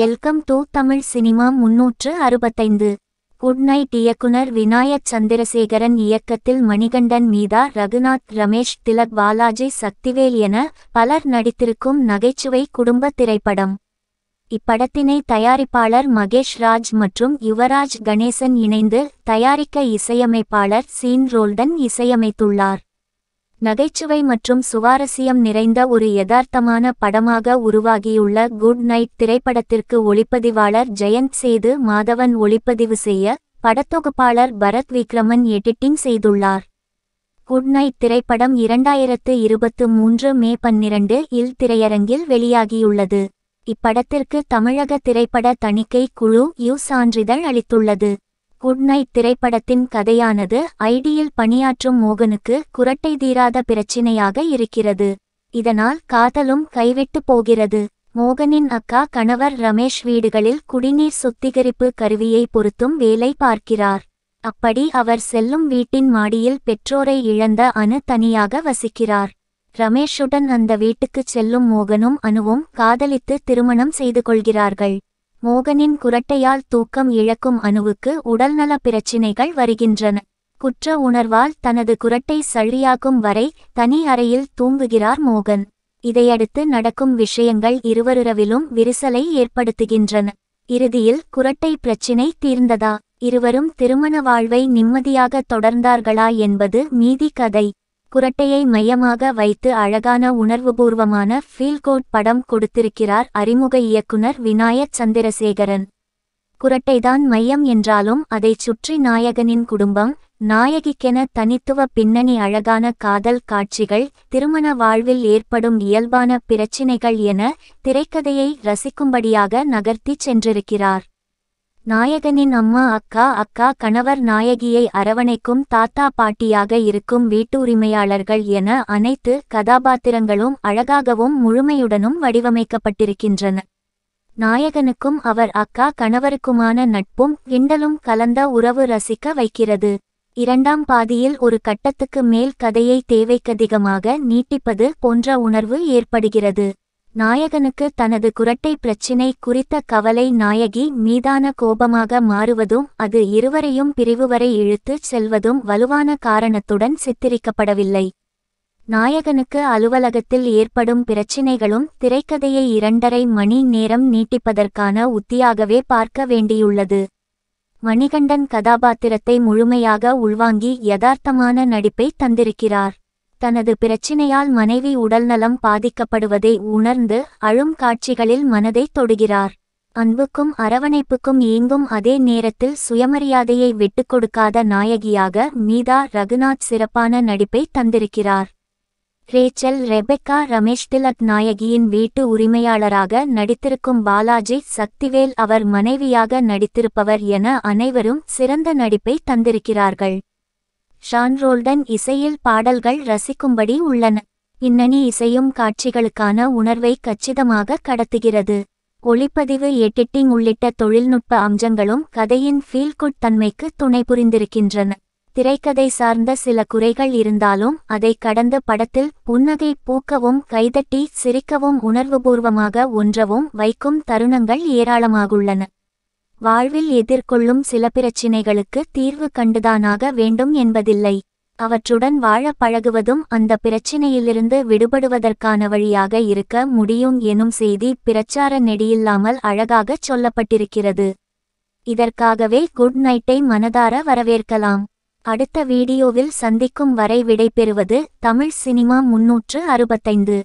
welcome to Tamil cinema முன்னூற்று அறுபத்தைந்து good night இயக்குனர் விநாயக் சந்திரசேகரன் இயக்கத்தில் மணிகண்டன் மீதா ரகுநாத் ரமேஷ் திலக் பாலாஜி சக்திவேல் என பலர் நடித்திருக்கும் நகைச்சுவை குடும்ப திரைப்படம் இப்படத்தினை தயாரிப்பாளர் மகேஷ் ராஜ் மற்றும் யுவராஜ் கணேசன் இணைந்து தயாரிக்க இசையமைப்பாளர் சீன் ரோல்டன் இசையமைத்துள்ளார் நகைச்சுவை மற்றும் சுவாரஸ்யம் நிறைந்த ஒரு யதார்த்தமான படமாக உருவாகியுள்ள குட் நைட் திரைப்படத்திற்கு ஒளிப்பதிவாளர் ஜெயந்த் சேது மாதவன் ஒளிப்பதிவு செய்ய படத்தொகுப்பாளர் பரத் விக்ரமன் எடிட்டிங் செய்துள்ளார் குட் நைட் திரைப்படம் இரண்டாயிரத்து இருபத்து மூன்று மே பன்னிரண்டு இல் திரையரங்கில் வெளியாகியுள்ளது இப்படத்திற்கு தமிழக திரைப்பட தணிக்கை குழு யூ சான்றிதழ் அளித்துள்ளது குட் நைட் திரைப்படத்தின் கதையானது ஐடியில் பணியாற்றும் மோகனுக்கு குரட்டை தீராத பிரச்சினையாக இருக்கிறது இதனால் காதலும் கைவிட்டு போகிறது மோகனின் அக்கா கணவர் ரமேஷ் வீடுகளில் குடிநீர் சுத்திகரிப்பு கருவியை பொருத்தும் வேலை பார்க்கிறார் அப்படி அவர் செல்லும் வீட்டின் மாடியில் பெற்றோரை இழந்த அணு தனியாக வசிக்கிறார் ரமேஷுடன் அந்த வீட்டுக்குச் செல்லும் மோகனும் அணுவும் காதலித்து திருமணம் செய்து கொள்கிறார்கள் மோகனின் குரட்டையால் தூக்கம் இழக்கும் அணுவுக்கு உடல்நல பிரச்சினைகள் வருகின்றன குற்ற உணர்வால் தனது குரட்டை சள்ளியாகும் வரை தனி அறையில் தூங்குகிறார் மோகன் இதையடுத்து நடக்கும் விஷயங்கள் இருவருரவிலும் விரிசலை ஏற்படுத்துகின்றன இறுதியில் குரட்டை பிரச்சினை தீர்ந்ததா இருவரும் திருமண வாழ்வை நிம்மதியாக தொடர்ந்தார்களா என்பது மீதி கதை குரட்டையை மையமாக வைத்து அழகான உணர்வுபூர்வமான ஃபீல்கோட் படம் கொடுத்திருக்கிறார் அறிமுக இயக்குனர் விநாயக் சந்திரசேகரன் குரட்டைதான் மையம் என்றாலும் அதைச் சுற்றி நாயகனின் குடும்பம் நாயகிக்கென தனித்துவ பின்னணி அழகான காதல் காட்சிகள் திருமண வாழ்வில் ஏற்படும் இயல்பான பிரச்சினைகள் என திரைக்கதையை ரசிக்கும்படியாக நகர்த்திச் சென்றிருக்கிறார் நாயகனின் அம்மா அக்கா அக்கா கணவர் நாயகியை அரவணைக்கும் தாத்தா பாட்டியாக இருக்கும் வீட்டுரிமையாளர்கள் என அனைத்து கதாபாத்திரங்களும் அழகாகவும் முழுமையுடனும் வடிவமைக்கப்பட்டிருக்கின்றன நாயகனுக்கும் அவர் அக்கா கணவருக்குமான நட்பும் கிண்டலும் கலந்த உறவு ரசிக்க வைக்கிறது இரண்டாம் பாதியில் ஒரு கட்டத்துக்கு மேல் கதையை தேவைக்கதிகமாக நீட்டிப்பது போன்ற உணர்வு ஏற்படுகிறது நாயகனுக்கு தனது குரட்டை பிரச்சினை குறித்த கவலை நாயகி மீதான கோபமாக மாறுவதும் அது இருவரையும் பிரிவு வரை இழுத்துச் செல்வதும் வலுவான காரணத்துடன் சித்தரிக்கப்படவில்லை நாயகனுக்கு அலுவலகத்தில் ஏற்படும் பிரச்சினைகளும் திரைக்கதையை இரண்டரை மணி நேரம் நீட்டிப்பதற்கான உத்தியாகவே பார்க்க வேண்டியுள்ளது மணிகண்டன் கதாபாத்திரத்தை முழுமையாக உள்வாங்கி யதார்த்தமான நடிப்பை தந்திருக்கிறார் தனது பிரச்சினையால் மனைவி உடல்நலம் பாதிக்கப்படுவதை உணர்ந்து அழும் காட்சிகளில் மனதை தொடுகிறார் அன்புக்கும் அரவணைப்புக்கும் இயங்கும் அதே நேரத்தில் சுயமரியாதையை கொடுக்காத நாயகியாக மீதா ரகுநாத் சிறப்பான நடிப்பை தந்திருக்கிறார் ரேச்சல் ரெபெக்கா ரமேஷ் திலக் நாயகியின் வீட்டு உரிமையாளராக நடித்திருக்கும் பாலாஜி சக்திவேல் அவர் மனைவியாக நடித்திருப்பவர் என அனைவரும் சிறந்த நடிப்பை தந்திருக்கிறார்கள் ஷான்ரோல்டன் இசையில் பாடல்கள் ரசிக்கும்படி உள்ளன பின்னணி இசையும் காட்சிகளுக்கான உணர்வை கச்சிதமாக கடத்துகிறது ஒளிப்பதிவு எடிட்டிங் உள்ளிட்ட தொழில்நுட்ப அம்சங்களும் கதையின் ஃபீல்குட் தன்மைக்கு துணை புரிந்திருக்கின்றன திரைக்கதை சார்ந்த சில குறைகள் இருந்தாலும் அதை கடந்த படத்தில் புன்னகை பூக்கவும் கைதட்டி சிரிக்கவும் உணர்வுபூர்வமாக ஒன்றவும் வைக்கும் தருணங்கள் ஏராளமாகுள்ளன வாழ்வில் எதிர்கொள்ளும் சில பிரச்சினைகளுக்கு தீர்வு கண்டுதானாக வேண்டும் என்பதில்லை அவற்றுடன் வாழ பழகுவதும் அந்த பிரச்சினையிலிருந்து விடுபடுவதற்கான வழியாக இருக்க முடியும் எனும் செய்தி பிரச்சார நெடியில்லாமல் அழகாகச் சொல்லப்பட்டிருக்கிறது இதற்காகவே குட் நைட்டை மனதார வரவேற்கலாம் அடுத்த வீடியோவில் சந்திக்கும் வரை விடைபெறுவது தமிழ் சினிமா முன்னூற்று அறுபத்தைந்து